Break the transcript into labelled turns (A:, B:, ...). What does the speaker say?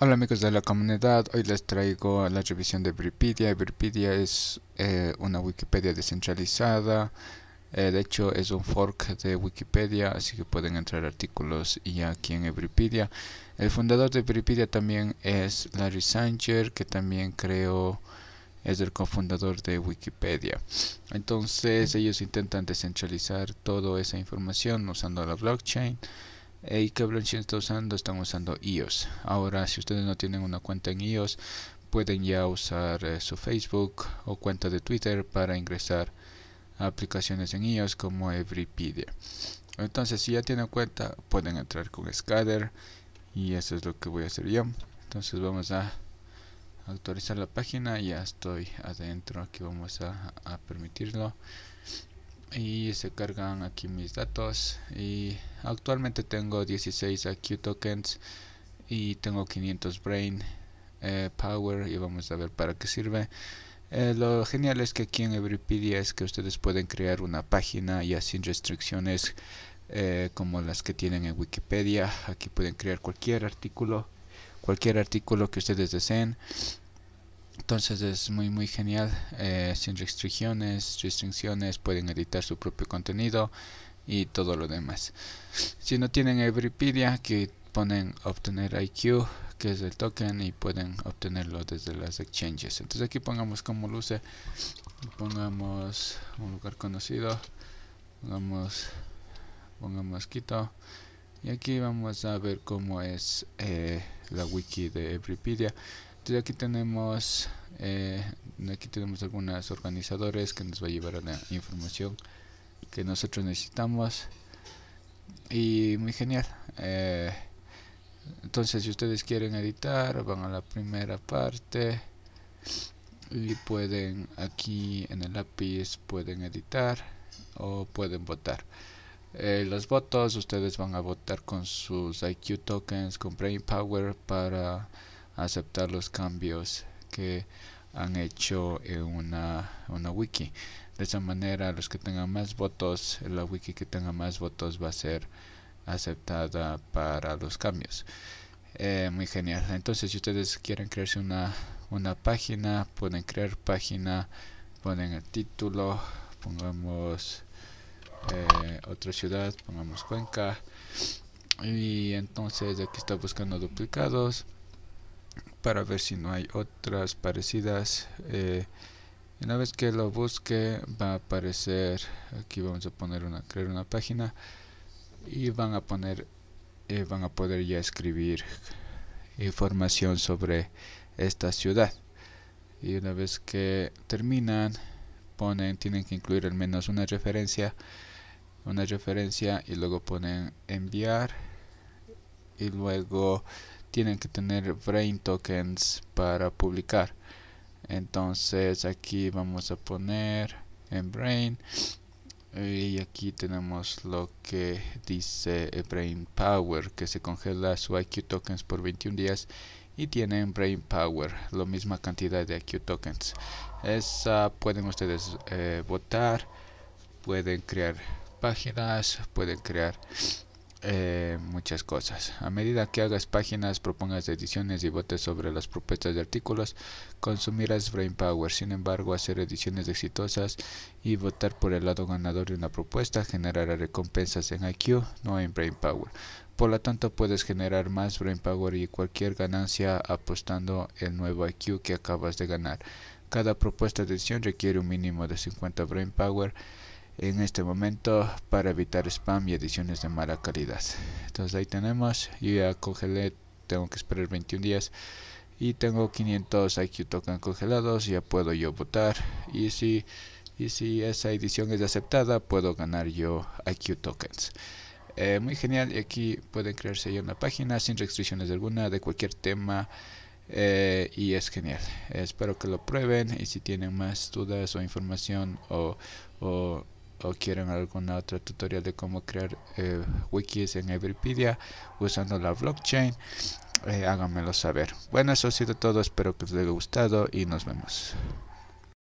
A: Hola amigos de la comunidad, hoy les traigo la revisión de Bripedia. Everpedia es eh, una Wikipedia descentralizada, eh, de hecho es un fork de Wikipedia, así que pueden entrar artículos y aquí en everypedia El fundador de Bripedia también es Larry Sanger, que también creo es el cofundador de Wikipedia. Entonces ellos intentan descentralizar toda esa información usando la blockchain y qué está usando están usando iOS ahora si ustedes no tienen una cuenta en iOS pueden ya usar eh, su Facebook o cuenta de Twitter para ingresar a aplicaciones en iOS como Everypedia entonces si ya tienen cuenta pueden entrar con Scatter y eso es lo que voy a hacer yo entonces vamos a actualizar la página ya estoy adentro aquí vamos a permitirlo y se cargan aquí mis datos y actualmente tengo 16 aquí tokens y tengo 500 brain eh, power y vamos a ver para qué sirve eh, lo genial es que aquí en Everypedia es que ustedes pueden crear una página ya sin restricciones eh, como las que tienen en Wikipedia aquí pueden crear cualquier artículo cualquier artículo que ustedes deseen entonces es muy muy genial, eh, sin restricciones, restricciones, pueden editar su propio contenido y todo lo demás. Si no tienen Everypedia, aquí ponen obtener IQ, que es el token, y pueden obtenerlo desde las exchanges. Entonces aquí pongamos como luce, pongamos un lugar conocido, pongamos, pongamos Quito, y aquí vamos a ver cómo es eh, la wiki de Everypedia. Entonces aquí tenemos eh, aquí tenemos algunos organizadores que nos va a llevar a la información que nosotros necesitamos. Y muy genial. Eh, entonces, si ustedes quieren editar, van a la primera parte y pueden aquí en el lápiz pueden editar o pueden votar. Eh, los votos ustedes van a votar con sus IQ tokens con Brain Power para aceptar los cambios que han hecho una, una wiki. De esa manera, los que tengan más votos, la wiki que tenga más votos va a ser aceptada para los cambios. Eh, muy genial. Entonces, si ustedes quieren crearse una, una página, pueden crear página, ponen el título, pongamos eh, otra ciudad, pongamos Cuenca. Y entonces aquí está buscando duplicados para ver si no hay otras parecidas eh, una vez que lo busque va a aparecer aquí vamos a poner una crear una página y van a poner eh, van a poder ya escribir información sobre esta ciudad y una vez que terminan ponen tienen que incluir al menos una referencia una referencia y luego ponen enviar y luego tienen que tener brain tokens para publicar entonces aquí vamos a poner en brain y aquí tenemos lo que dice brain power que se congela su iq tokens por 21 días y tienen brain power la misma cantidad de iq tokens esa pueden ustedes eh, votar pueden crear páginas pueden crear eh, muchas cosas. A medida que hagas páginas, propongas ediciones y votes sobre las propuestas de artículos, consumirás brain power. Sin embargo, hacer ediciones exitosas y votar por el lado ganador de una propuesta generará recompensas en IQ, no en brain power. Por lo tanto, puedes generar más brain power y cualquier ganancia apostando el nuevo IQ que acabas de ganar. Cada propuesta de edición requiere un mínimo de 50 brain power en este momento para evitar spam y ediciones de mala calidad entonces ahí tenemos yo ya congelé tengo que esperar 21 días y tengo 500 IQ tokens congelados ya puedo yo votar y si y si esa edición es aceptada puedo ganar yo IQ tokens eh, muy genial y aquí pueden crearse ya una página sin restricciones alguna de cualquier tema eh, y es genial espero que lo prueben y si tienen más dudas o información o o quieren alguna otra tutorial de cómo crear eh, wikis en Everpedia usando la blockchain, eh, háganmelo saber. Bueno, eso ha sido todo, espero que os haya gustado y nos vemos.